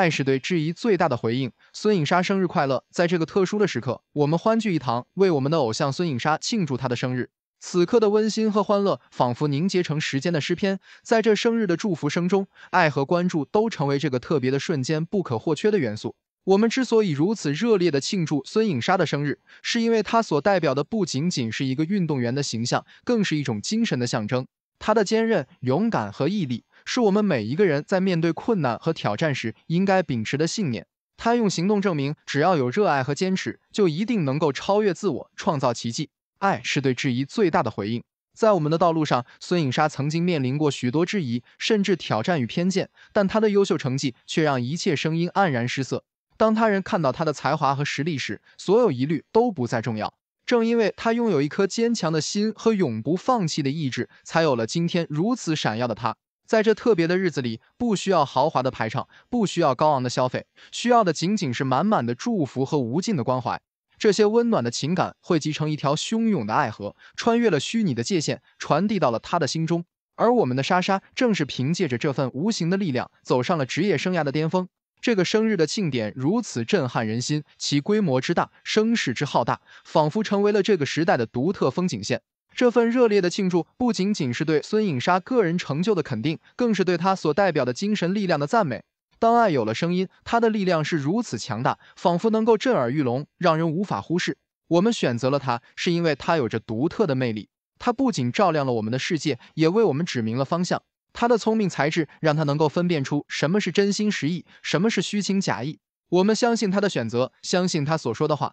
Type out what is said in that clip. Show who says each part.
Speaker 1: 爱是对质疑最大的回应。孙颖莎生日快乐！在这个特殊的时刻，我们欢聚一堂，为我们的偶像孙颖莎庆祝她的生日。此刻的温馨和欢乐仿佛凝结成时间的诗篇。在这生日的祝福声中，爱和关注都成为这个特别的瞬间不可或缺的元素。我们之所以如此热烈的庆祝孙颖莎的生日，是因为她所代表的不仅仅是一个运动员的形象，更是一种精神的象征。她的坚韧、勇敢和毅力。是我们每一个人在面对困难和挑战时应该秉持的信念。他用行动证明，只要有热爱和坚持，就一定能够超越自我，创造奇迹。爱是对质疑最大的回应。在我们的道路上，孙颖莎曾经面临过许多质疑，甚至挑战与偏见，但她的优秀成绩却让一切声音黯然失色。当他人看到她的才华和实力时，所有疑虑都不再重要。正因为她拥有一颗坚强的心和永不放弃的意志，才有了今天如此闪耀的她。在这特别的日子里，不需要豪华的排场，不需要高昂的消费，需要的仅仅是满满的祝福和无尽的关怀。这些温暖的情感汇集成一条汹涌的爱河，穿越了虚拟的界限，传递到了他的心中。而我们的莎莎，正是凭借着这份无形的力量，走上了职业生涯的巅峰。这个生日的庆典如此震撼人心，其规模之大，声势之浩大，仿佛成为了这个时代的独特风景线。这份热烈的庆祝不仅仅是对孙颖莎个人成就的肯定，更是对她所代表的精神力量的赞美。当爱有了声音，它的力量是如此强大，仿佛能够震耳欲聋，让人无法忽视。我们选择了她，是因为她有着独特的魅力。她不仅照亮了我们的世界，也为我们指明了方向。她的聪明才智让她能够分辨出什么是真心实意，什么是虚情假意。我们相信她的选择，相信她所说的话。